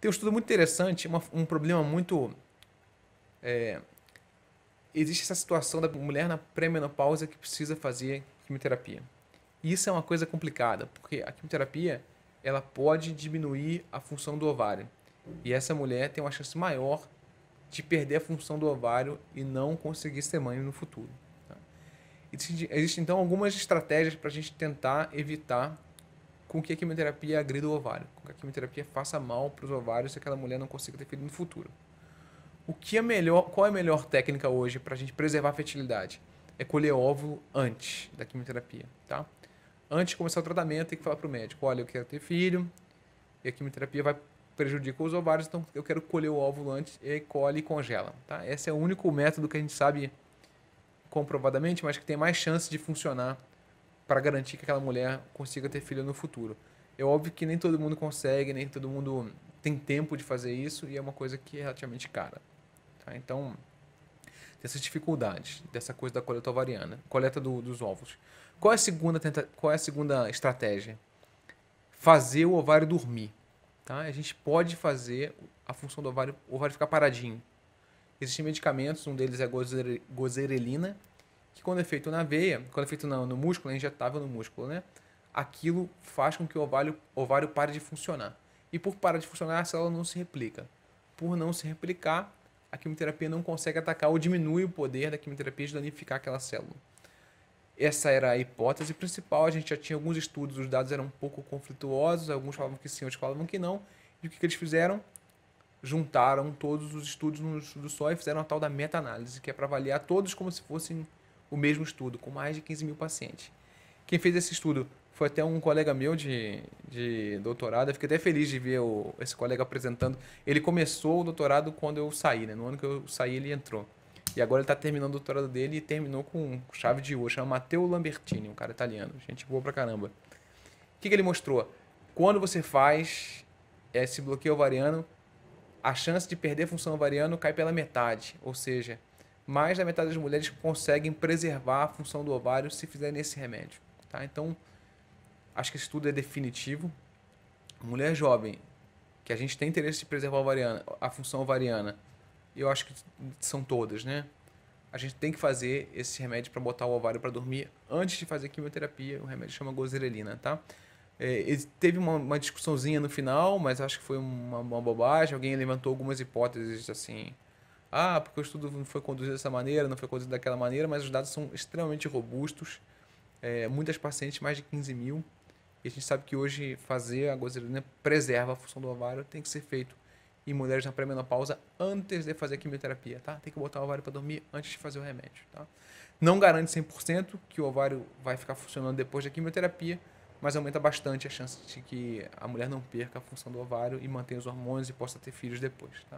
Tem um estudo muito interessante, uma, um problema muito. É, existe essa situação da mulher na pré-menopausa que precisa fazer quimioterapia. E isso é uma coisa complicada, porque a quimioterapia ela pode diminuir a função do ovário. E essa mulher tem uma chance maior de perder a função do ovário e não conseguir ser mãe no futuro. Tá? Existem, existe, então algumas estratégias para a gente tentar evitar com que a quimioterapia agrida o ovário, com que a quimioterapia faça mal para os ovários se aquela mulher não consiga ter filho no futuro. O que é melhor, qual é a melhor técnica hoje para a gente preservar a fertilidade? É colher óvulo antes da quimioterapia, tá? Antes de começar o tratamento, tem que falar para o médico, olha, eu quero ter filho, e a quimioterapia vai prejudicar os ovários, então eu quero colher o óvulo antes, e colhe e congela, tá? Esse é o único método que a gente sabe comprovadamente, mas que tem mais chance de funcionar para garantir que aquela mulher consiga ter filho no futuro. É óbvio que nem todo mundo consegue, nem todo mundo tem tempo de fazer isso e é uma coisa que é relativamente cara. Tá? Então, tem essas dificuldades dessa coisa da coleta ovariana, coleta do, dos ovos. Qual é a segunda tenta, qual é a segunda estratégia? Fazer o ovário dormir, tá? A gente pode fazer a função do ovário, o ovário ficar paradinho. Existem medicamentos, um deles é a gozere, gozerelina, que quando é feito na veia, quando é feito no, no músculo, é injetável no músculo, né? Aquilo faz com que o ovário, ovário pare de funcionar. E por parar de funcionar, a célula não se replica. Por não se replicar, a quimioterapia não consegue atacar ou diminui o poder da quimioterapia de danificar aquela célula. Essa era a hipótese principal. A gente já tinha alguns estudos, os dados eram um pouco conflituosos, alguns falavam que sim, outros falavam que não. E o que, que eles fizeram? Juntaram todos os estudos num estudo só e fizeram a tal da meta-análise, que é para avaliar todos como se fossem o mesmo estudo, com mais de 15 mil pacientes. Quem fez esse estudo foi até um colega meu de, de doutorado. Eu fiquei até feliz de ver o, esse colega apresentando. Ele começou o doutorado quando eu saí, né? No ano que eu saí, ele entrou. E agora ele está terminando o doutorado dele e terminou com chave de ouro. Chama Matteo Lambertini, um cara italiano. Gente boa pra caramba. O que, que ele mostrou? Quando você faz esse bloqueio ovariano, a chance de perder função ovariana cai pela metade. Ou seja, mais da metade das mulheres conseguem preservar a função do ovário se fizerem esse remédio. Tá? Então, acho que esse estudo é definitivo. Mulher jovem, que a gente tem interesse de preservar a, ovariana, a função ovariana, eu acho que são todas, né? A gente tem que fazer esse remédio para botar o ovário para dormir antes de fazer quimioterapia. O remédio chama gozerelina, tá? É, teve uma, uma, discussãozinha no final, mas acho que foi uma, uma bobagem. Alguém levantou algumas hipóteses assim ah, porque o estudo não foi conduzido dessa maneira, não foi conduzido daquela maneira, mas os dados são extremamente robustos. É, muitas pacientes, mais de 15 mil. E a gente sabe que hoje fazer a gozerina preserva a função do ovário, tem que ser feito em mulheres na pré-menopausa antes de fazer a quimioterapia, tá? Tem que botar o ovário para dormir antes de fazer o remédio, tá? Não garante 100% que o ovário vai ficar funcionando depois da quimioterapia, mas aumenta bastante a chance de que a mulher não perca a função do ovário e mantenha os hormônios e possa ter filhos depois, tá?